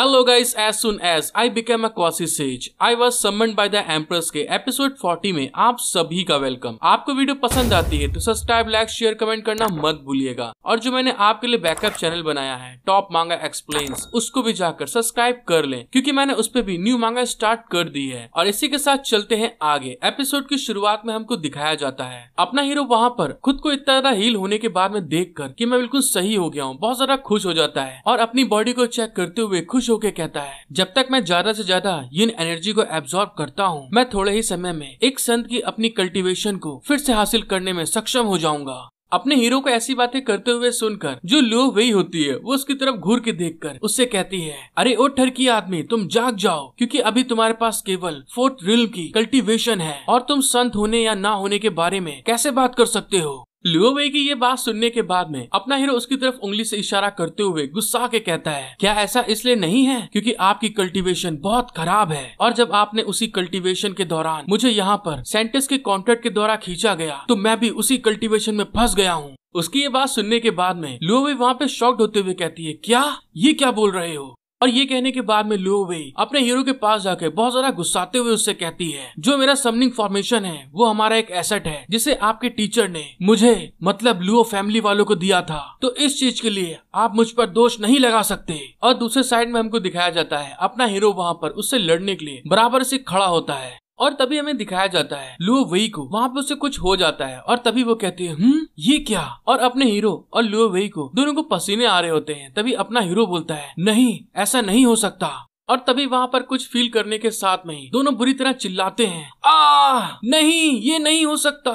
Hello guys, as soon as I became a Quasi Sage, I was summoned by the Empress के episode 40 में आप सभी का welcome आपको वीडियो पसंद आती है तो सब्सक्राइब लाइक शेयर कमेंट करना मत भूलिएगा और जो मैंने आपके लिए बैकअप चैनल बनाया है टॉप मांगा एक्सप्लेन उसको भी जाकर सब्सक्राइब कर लें क्योंकि मैंने उस पर भी न्यू मांगा स्टार्ट कर दी है और इसी के साथ चलते हैं आगे एपिसोड की शुरुआत में हमको दिखाया जाता है अपना हीरो वहाँ पर खुद को इतना ज्यादा हील होने के बाद में देख कर की मैं बिल्कुल सही हो गया हूँ बहुत ज्यादा खुश हो जाता है और अपनी बॉडी को चेक करते हुए खुश होके कहता है जब तक मैं ज्यादा से ज्यादा इन एनर्जी को एब्सॉर्ब करता हूँ मैं थोड़े ही समय में एक संत की अपनी कल्टीवेशन को फिर से हासिल करने में सक्षम हो जाऊंगा अपने हीरो को ऐसी बातें करते हुए सुनकर जो लो वही होती है वो उसकी तरफ घूर के देखकर उससे कहती है अरे ओ ठरकी आदमी तुम जाग जाओ क्योंकि अभी तुम्हारे पास केवल फोर्थ रिल की कल्टीवेशन है और तुम संत होने या ना होने के बारे में कैसे बात कर सकते हो लुओवे की ये बात सुनने के बाद में अपना हीरो उसकी तरफ उंगली से इशारा करते हुए गुस्सा के कहता है क्या ऐसा इसलिए नहीं है क्योंकि आपकी कल्टीवेशन बहुत खराब है और जब आपने उसी कल्टीवेशन के दौरान मुझे यहाँ पर सेंटिस के कॉन्ट्रैक्ट के द्वारा खींचा गया तो मैं भी उसी कल्टीवेशन में फंस गया हूँ उसकी ये बात सुनने के बाद में लुओवे वहाँ पे शॉक्ड होते हुए कहती है क्या ये क्या बोल रहे हो और ये कहने के बाद में लो वेई अपने हीरो के पास जाके बहुत ज्यादा गुस्साते हुए उससे कहती है जो मेरा समनिंग फॉर्मेशन है वो हमारा एक एसेट है जिसे आपके टीचर ने मुझे मतलब लुओ फैमिली वालों को दिया था तो इस चीज के लिए आप मुझ पर दोष नहीं लगा सकते और दूसरे साइड में हमको दिखाया जाता है अपना हीरो वहाँ पर उससे लड़ने के लिए बराबर से खड़ा होता है और तभी हमें दिखाया जाता है लुओ वही को वहाँ पे उससे कुछ हो जाता है और तभी वो कहती है हम्म ये क्या और अपने हीरो और लुओ वही को दोनों को पसीने आ रहे होते हैं तभी अपना हीरो बोलता है नहीं ऐसा नहीं हो सकता और तभी वहाँ पर कुछ फील करने के साथ में ही दोनों बुरी तरह चिल्लाते हैं आ नहीं ये नहीं हो सकता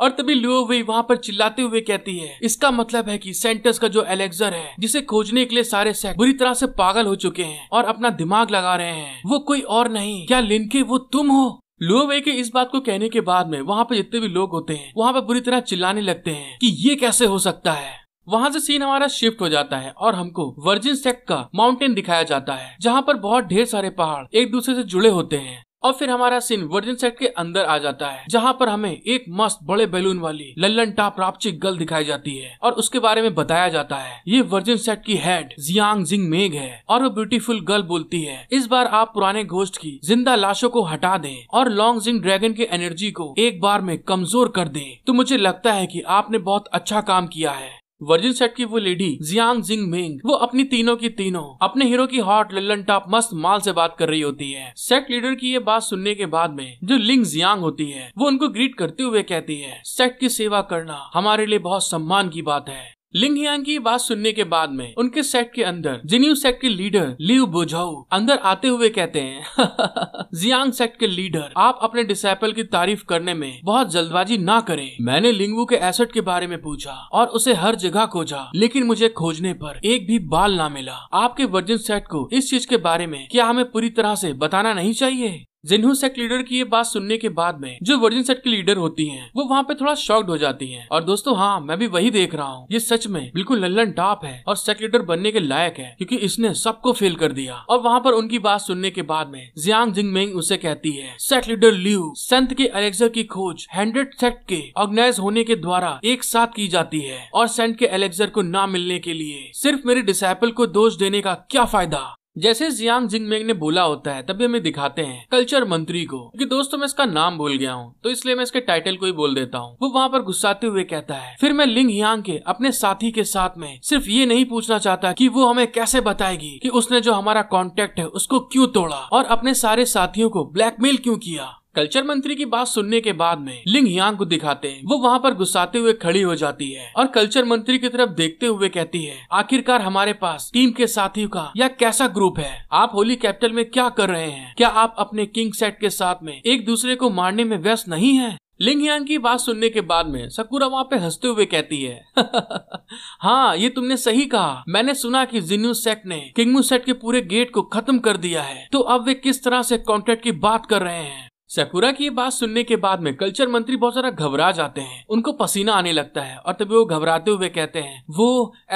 और तभी लुओ वही वहाँ पर चिल्लाते हुए कहती है इसका मतलब है कि सेंटस का जो एलेक्सर है जिसे खोजने के लिए सारे सेक बुरी तरह से पागल हो चुके हैं और अपना दिमाग लगा रहे हैं वो कोई और नहीं क्या लिनके वो तुम हो वे के इस बात को कहने के बाद में वहाँ पे जितने भी लोग होते हैं वहाँ पे बुरी तरह चिल्लाने लगते हैं कि ये कैसे हो सकता है वहाँ से सीन हमारा शिफ्ट हो जाता है और हमको वर्जिन सेक्ट का माउंटेन दिखाया जाता है जहाँ पर बहुत ढेर सारे पहाड़ एक दूसरे से जुड़े होते हैं और फिर हमारा सीन वर्जिन सेट के अंदर आ जाता है जहाँ पर हमें एक मस्त बड़े बैलून वाली लल्लन टाप रापची गर्ल दिखाई जाती है और उसके बारे में बताया जाता है ये वर्जिन सेट की हेड जियांग जिंग मेघ है और वो ब्यूटीफुल गर्ल बोलती है इस बार आप पुराने घोष्ट की जिंदा लाशों को हटा दे और लॉन्ग जिंग ड्रैगन के एनर्जी को एक बार में कमजोर कर दे तो मुझे लगता है की आपने बहुत अच्छा काम किया है वर्जिन सेट की वो लेडी जियांग जिंग मिंग वो अपनी तीनों की तीनों अपने हीरो की हॉट लल्लन टॉप मस्त माल से बात कर रही होती है सेक्ट लीडर की ये बात सुनने के बाद में जो लिंग जियांग होती है वो उनको ग्रीट करते हुए कहती है सेक्ट की सेवा करना हमारे लिए बहुत सम्मान की बात है लिंग हियांग की बात सुनने के बाद में उनके सेट के अंदर जिन्यू सेट के लीडर लियु बोझाऊ अंदर आते हुए कहते हैं जियांग सेट के लीडर आप अपने डिसाइपल की तारीफ करने में बहुत जल्दबाजी ना करें मैंने लिंगू के एसेट के बारे में पूछा और उसे हर जगह खोजा लेकिन मुझे खोजने पर एक भी बाल ना मिला आपके वर्जिन सेट को इस चीज के बारे में क्या हमें पूरी तरह से बताना नहीं चाहिए जिन्हू सेक्ट लीडर की ये बात सुनने के बाद में जो वर्जिन सेट की लीडर होती हैं वो वहाँ पे थोड़ा शॉक्ड हो जाती हैं और दोस्तों हाँ मैं भी वही देख रहा हूँ ये सच में बिल्कुल लल्लन टॉप है और सेक्ट लीडर बनने के लायक है क्योंकि इसने सबको फेल कर दिया और वहाँ पर उनकी बात सुनने के बाद में जियांग मेंग उसे कहती है सेक्ट लीडर ल्यू संत के अलेक्सा की खोज हैंड्रेड सेक्ट के ऑर्गेनाइज होने के द्वारा एक साथ की जाती है और सेंट के एलेक्सर को न मिलने के लिए सिर्फ मेरे डिसाइपल को दोष देने का क्या फायदा जैसे जियांग जिंगमेंग ने बोला होता है तभी हमें दिखाते हैं कल्चर मंत्री को क्योंकि दोस्तों मैं इसका नाम भूल गया हूँ तो इसलिए मैं इसके टाइटल को ही बोल देता हूँ वो वहाँ पर गुस्साते हुए कहता है फिर मैं लिंग हियांग के अपने साथी के साथ में सिर्फ ये नहीं पूछना चाहता कि वो हमें कैसे बताएगी कि उसने जो हमारा कॉन्टेक्ट है उसको क्यूँ तोड़ा और अपने सारे साथियों को ब्लैकमेल क्यूँ किया कल्चर मंत्री की बात सुनने के बाद में लिंग हियांग को दिखाते हैं वो वहाँ पर गुस्साते हुए खड़ी हो जाती है और कल्चर मंत्री की तरफ देखते हुए कहती है आखिरकार हमारे पास टीम के साथियों का या कैसा ग्रुप है आप होली कैपिटल में क्या कर रहे हैं क्या आप अपने किंग सेट के साथ में एक दूसरे को मारने में व्यस्त नहीं है लिंग यांग की बात सुनने के बाद में सकुरा वहाँ पे हंसते हुए कहती है हाँ ये तुमने सही कहा मैंने सुना कि जिन्यू सेट ने किंगमू सेट के पूरे गेट को खत्म कर दिया है तो अब वे किस तरह से कॉन्ट्रैक्ट की बात कर रहे हैं सकुरा की ये बात सुनने के बाद में कल्चर मंत्री बहुत सारा घबरा जाते हैं उनको पसीना आने लगता है और तभी वो घबराते हुए कहते हैं वो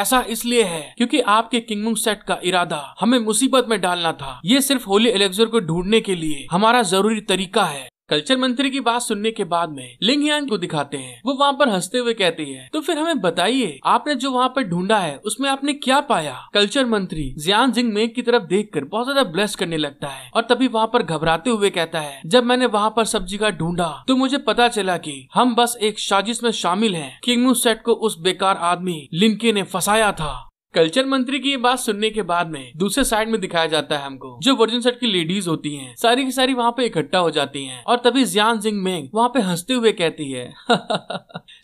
ऐसा इसलिए है क्योंकि आपके किंगमुंग सेट का इरादा हमें मुसीबत में डालना था ये सिर्फ होली एलेक्सर को ढूंढने के लिए हमारा जरूरी तरीका है कल्चर मंत्री की बात सुनने के बाद में लिंगयान को दिखाते हैं वो वहाँ पर हंसते हुए कहती है तो फिर हमें बताइए आपने जो वहाँ पर ढूंढा है उसमें आपने क्या पाया कल्चर मंत्री जियान जिंग मेघ की तरफ देख कर बहुत ज्यादा ब्लेस करने लगता है और तभी वहाँ पर घबराते हुए कहता है जब मैंने वहाँ पर सब्जी का ढूंढा तो मुझे पता चला की हम बस एक साजिश में शामिल है किंगनू सेट को उस बेकार आदमी लिंके ने फंसाया था कल्चर मंत्री की ये बात सुनने के बाद में दूसरे साइड में दिखाया जाता है हमको जो वर्जन सेट की लेडीज होती हैं सारी की सारी वहाँ पे इकट्ठा हो जाती हैं और तभी जियान सिंह मेंग वहाँ पे हंसते हुए कहती है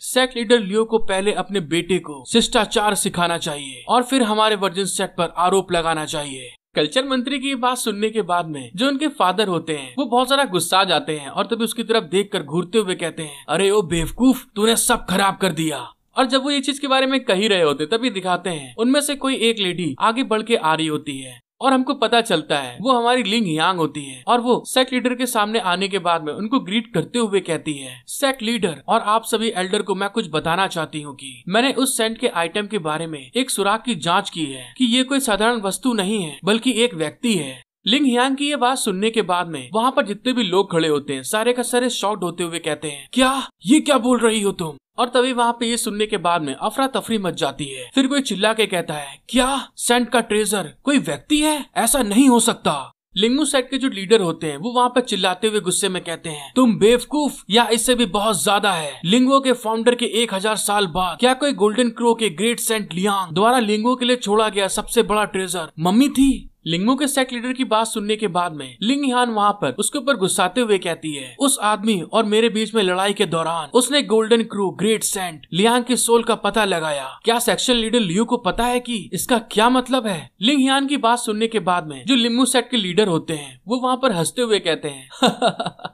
सेक्ट लीडर लियो को पहले अपने बेटे को शिष्टाचार सिखाना चाहिए और फिर हमारे वर्जन सेट पर आरोप लगाना चाहिए कल्चर मंत्री की बात सुनने के बाद में जो उनके फादर होते हैं वो बहुत सारा गुस्सा जाते हैं और तभी उसकी तरफ देख कर घूरते हुए कहते हैं अरे ओ बेवकूफ तूने सब खराब कर दिया और जब वो ये चीज के बारे में कही रहे होते तभी दिखाते हैं उनमें से कोई एक लेडी आगे बढ़ के आ रही होती है और हमको पता चलता है वो हमारी लिंग यांग होती है और वो सेक लीडर के सामने आने के बाद में उनको ग्रीट करते हुए कहती है सेक लीडर और आप सभी एल्डर को मैं कुछ बताना चाहती हूँ कि मैंने उस सेंट के आइटम के बारे में एक सुराग की जांच की है कि ये कोई साधारण वस्तु नहीं है बल्कि एक व्यक्ति है लिंग हियांग की ये बात सुनने के बाद में वहाँ पर जितने भी लोग खड़े होते हैं सारे का सारे शॉक्ड होते हुए कहते हैं क्या ये क्या बोल रही हो तुम और तभी वहाँ पे ये सुनने के बाद में अफरा तफरी मच जाती है फिर कोई चिल्ला के कहता है क्या सेंट का ट्रेजर कोई व्यक्ति है ऐसा नहीं हो सकता लिंगू सेट के जो लीडर होते हैं वो वहाँ पर चिल्लाते हुए गुस्से में कहते हैं तुम बेवकूफ या इससे भी बहुत ज्यादा है लिंगो के फाउंडर के एक हजार साल बाद क्या कोई गोल्डन क्रो के ग्रेट सेंट लियांग द्वारा लिंगो के लिए छोड़ा गया सबसे बड़ा ट्रेजर मम्मी थी लिंगो के सेक्ट लीडर की बात सुनने के बाद में लिंग हान वहाँ पर उसके ऊपर गुस्साते हुए कहती है उस आदमी और मेरे बीच में लड़ाई के दौरान उसने golden crow great saint Liang के सोल का पता लगाया क्या सेक्शन लीडर लियू को पता है कि इसका क्या मतलब है लिंग हान की बात सुनने के बाद में जो लिंगू सेट के लीडर होते हैं वो वहाँ पर हंसते हुए कहते हैं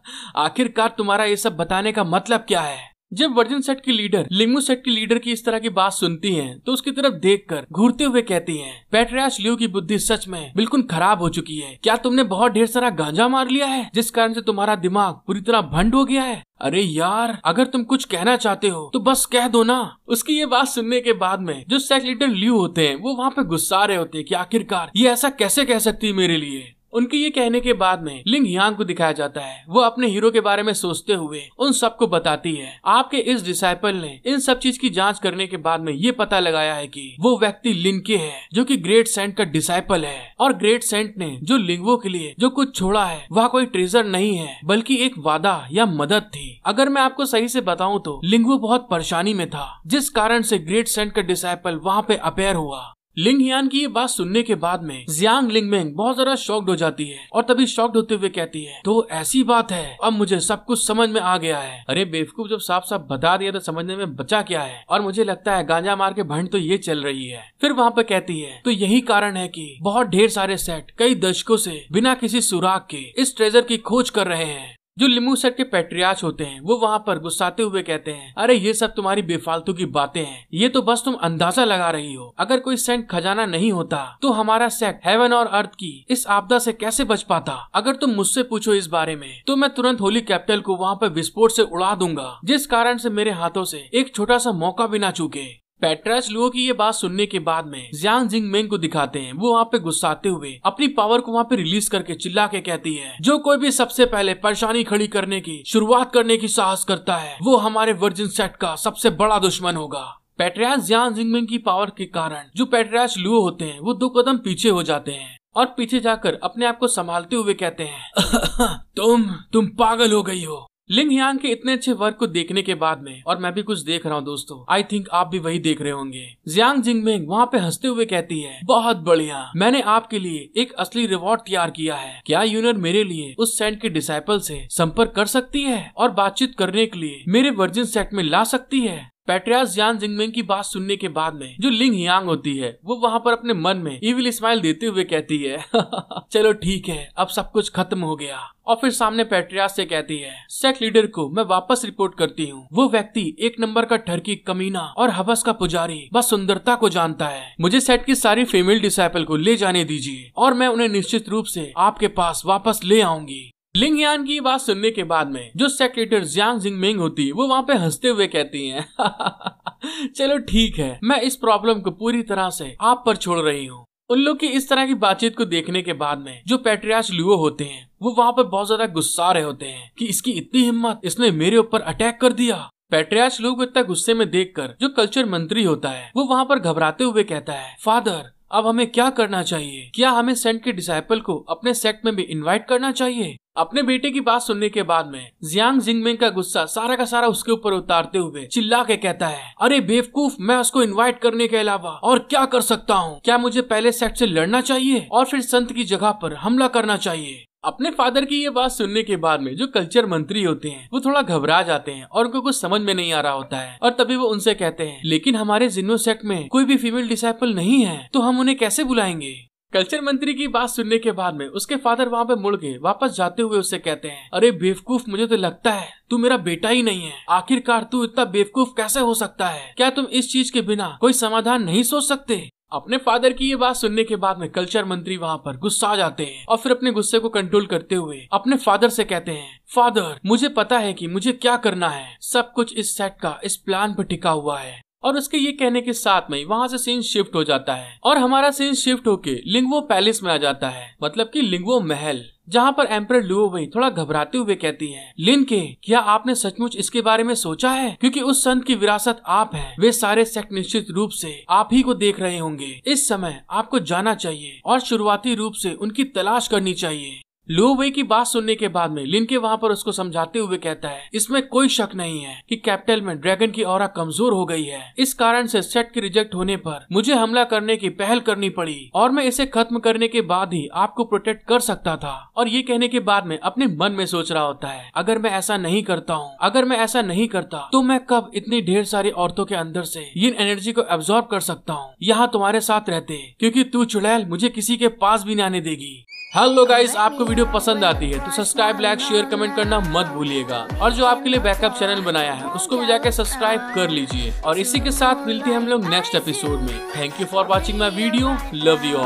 आखिरकार तुम्हारा ये सब बताने का मतलब क्या है जब वर्जन सेट की लीडर लिंगू सेट की लीडर की इस तरह की बात सुनती है तो उसकी तरफ देख कर घूरते हुए कहती है पेट्रियास लियो की बुद्धि सच में बिल्कुल खराब हो चुकी है क्या तुमने बहुत ढेर सारा गांजा मार लिया है जिस कारण से तुम्हारा दिमाग पूरी तरह भंड हो गया है अरे यार अगर तुम कुछ कहना चाहते हो तो बस कह दो ना उसकी ये बात सुनने के बाद में जो सेट लीडर लियो होते हैं वो वहाँ पे गुस्सा रहे होते हैं कि आखिरकार ये ऐसा कैसे कह सकती है मेरे लिए उनके ये कहने के बाद में लिंग यांग को दिखाया जाता है वो अपने हीरो के बारे में सोचते हुए उन सबको बताती है आपके इस डिसाइपल ने इन सब चीज की जांच करने के बाद में ये पता लगाया है कि वो व्यक्ति लिंग के है जो कि ग्रेट सेंट का डिसाइपल है और ग्रेट सेंट ने जो लिंगवो के लिए जो कुछ छोड़ा है वह कोई ट्रेजर नहीं है बल्कि एक वादा या मदद थी अगर मैं आपको सही से बताऊं तो लिंगवो बहुत परेशानी में था जिस कारण से ग्रेट सेंट का डिसाइपल वहाँ पे अपेयर हुआ लिंग हियान की ये बात सुनने के बाद में जियांग लिंग मेंग बहुत ज्यादा शॉक्ड हो जाती है और तभी शॉक्ड होते हुए कहती है तो ऐसी बात है अब मुझे सब कुछ समझ में आ गया है अरे बेवकूफ जब साफ साफ बता दिया तो समझने में बचा क्या है और मुझे लगता है गांजा मार के भंड तो ये चल रही है फिर वहाँ पे कहती है तो यही कारण है की बहुत ढेर सारे सेट कई दशकों से बिना किसी सुराग के इस ट्रेजर की खोज कर रहे हैं जो लिमूसेट के पेट्रियाज होते हैं वो वहाँ पर गुस्साते हुए कहते हैं अरे ये सब तुम्हारी बेफालतू की बातें हैं ये तो बस तुम अंदाजा लगा रही हो अगर कोई सेंट खजाना नहीं होता तो हमारा सेट हेवन और अर्थ की इस आपदा से कैसे बच पाता अगर तुम मुझसे पूछो इस बारे में तो मैं तुरंत होली कैपिटल को वहाँ पर विस्फोट ऐसी उड़ा दूंगा जिस कारण ऐसी मेरे हाथों ऐसी एक छोटा सा मौका भी ना चूके पेट्रास लुओ की ये बात सुनने के बाद में जियांग जिंग मेंग को दिखाते हैं वो वहाँ पे गुस्साते हुए अपनी पावर को वहाँ पे रिलीज करके चिल्ला के कहती है जो कोई भी सबसे पहले परेशानी खड़ी करने की शुरुआत करने की साहस करता है वो हमारे वर्जिन सेट का सबसे बड़ा दुश्मन होगा पेट्रास जियांग जिंग मेंग की पावर के कारण जो पेट्रास लुओ होते हैं वो दो कदम पीछे हो जाते हैं और पीछे जाकर अपने आप को संभालते हुए कहते हैं तुम तुम पागल हो गई हो लिंग यांग के इतने अच्छे वर्क को देखने के बाद में और मैं भी कुछ देख रहा हूँ दोस्तों आई थिंक आप भी वही देख रहे होंगे जियांग मिंग वहाँ पे हंसते हुए कहती है बहुत बढ़िया मैंने आपके लिए एक असली रिवॉर्ड तैयार किया है क्या यूनर मेरे लिए उस सेंट के डिसाइपल से संपर्क कर सकती है और बातचीत करने के लिए मेरे वर्जिन सेट में ला सकती है पेट्रियास जान जिंगमेंग की बात सुनने के बाद में जो लिंग यांग होती है वो वहाँ पर अपने मन में इविल स्माइल देते हुए कहती है चलो ठीक है अब सब कुछ खत्म हो गया और फिर सामने पेट्रियास से कहती है सेक लीडर को मैं वापस रिपोर्ट करती हूँ वो व्यक्ति एक नंबर का ठरकी कमीना और हबस का पुजारी बस सुंदरता को जानता है मुझे सेट की सारी फीमेल डिसाइपल को ले जाने दीजिए और मैं उन्हें निश्चित रूप से आपके पास वापस ले आऊंगी लिंग यान की बात सुनने के बाद में जो सेक्रेटरी जियांग मिंग होती है वो वहाँ पे हंसते हुए कहती हैं चलो ठीक है मैं इस प्रॉब्लम को पूरी तरह से आप पर छोड़ रही हूँ उन लोग की इस तरह की बातचीत को देखने के बाद में जो पेट्रियास लुओ होते हैं वो वहाँ पर बहुत ज्यादा गुस्सा रहे होते हैं कि इसकी इतनी हिम्मत इसने मेरे ऊपर अटैक कर दिया पेट्रियास लोग इतना गुस्से में देखकर जो कल्चर मंत्री होता है वो वहाँ पर घबराते हुए कहता है फादर अब हमें क्या करना चाहिए क्या हमें सेंट के डिसाइपल को अपने सेक्ट में भी इनवाइट करना चाहिए अपने बेटे की बात सुनने के बाद में जियांग जिंगमिंग का गुस्सा सारा का सारा उसके ऊपर उतारते हुए चिल्ला के कहता है अरे बेवकूफ मैं उसको इनवाइट करने के अलावा और क्या कर सकता हूँ क्या मुझे पहले सेक्ट से लड़ना चाहिए और फिर संत की जगह पर हमला करना चाहिए अपने फादर की ये बात सुनने के बाद में जो कल्चर मंत्री होते हैं वो थोड़ा घबरा जाते हैं और उनको कुछ समझ में नहीं आ रहा होता है और तभी वो उनसे कहते हैं लेकिन हमारे जिनो सेक्ट में कोई भी फीमेल डिसाइपल नहीं है तो हम उन्हें कैसे बुलाएंगे कल्चर मंत्री की बात सुनने के बाद में उसके फादर वहाँ पे मुड़ गए वापस जाते हुए उससे कहते हैं अरे बेवकूफ मुझे तो लगता है तू मेरा बेटा ही नहीं है आखिरकार तू इतना बेवकूफ कैसे हो सकता है क्या तुम इस चीज के बिना कोई समाधान नहीं सोच सकते अपने फादर की ये बात सुनने के बाद में कल्चर मंत्री वहाँ पर गुस्सा आ जाते हैं और फिर अपने गुस्से को कंट्रोल करते हुए अपने फादर से कहते हैं फादर मुझे पता है कि मुझे क्या करना है सब कुछ इस सेट का इस प्लान पर टिका हुआ है और उसके ये कहने के साथ में वहाँ से सीन शिफ्ट हो जाता है और हमारा सीन शिफ्ट होके लिंगवो पैलेस में आ जाता है मतलब की लिंगवो महल जहाँ पर एम्पर लुओ वही थोड़ा घबराते हुए कहती है लिन के क्या आपने सचमुच इसके बारे में सोचा है क्योंकि उस संत की विरासत आप है वे सारे सेक्ट निश्चित रूप से आप ही को देख रहे होंगे इस समय आपको जाना चाहिए और शुरुआती रूप से उनकी तलाश करनी चाहिए लू वे की बात सुनने के बाद में लिनके वहाँ पर उसको समझाते हुए कहता है इसमें कोई शक नहीं है कि कैपिटल में ड्रैगन की और कमजोर हो गई है इस कारण से सेट के रिजेक्ट होने पर मुझे हमला करने की पहल करनी पड़ी और मैं इसे खत्म करने के बाद ही आपको प्रोटेक्ट कर सकता था और ये कहने के बाद में अपने मन में सोच रहा होता है अगर मैं ऐसा नहीं करता हूँ अगर मैं ऐसा नहीं करता तो मैं कब इतनी ढेर सारी औरतों के अंदर से ये एनर्जी को एब्जॉर्ब कर सकता हूँ यहाँ तुम्हारे साथ रहते क्योंकि तू चुड़ैल मुझे किसी के पास भी नहीं आने देगी हेलो गाइस आपको वीडियो पसंद आती है तो सब्सक्राइब लाइक शेयर कमेंट करना मत भूलिएगा और जो आपके लिए बैकअप चैनल बनाया है उसको भी जाके सब्सक्राइब कर लीजिए और इसी के साथ मिलते हैं हम लोग नेक्स्ट एपिसोड में thank you for watching my video love you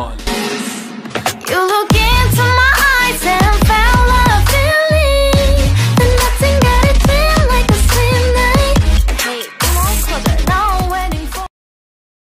all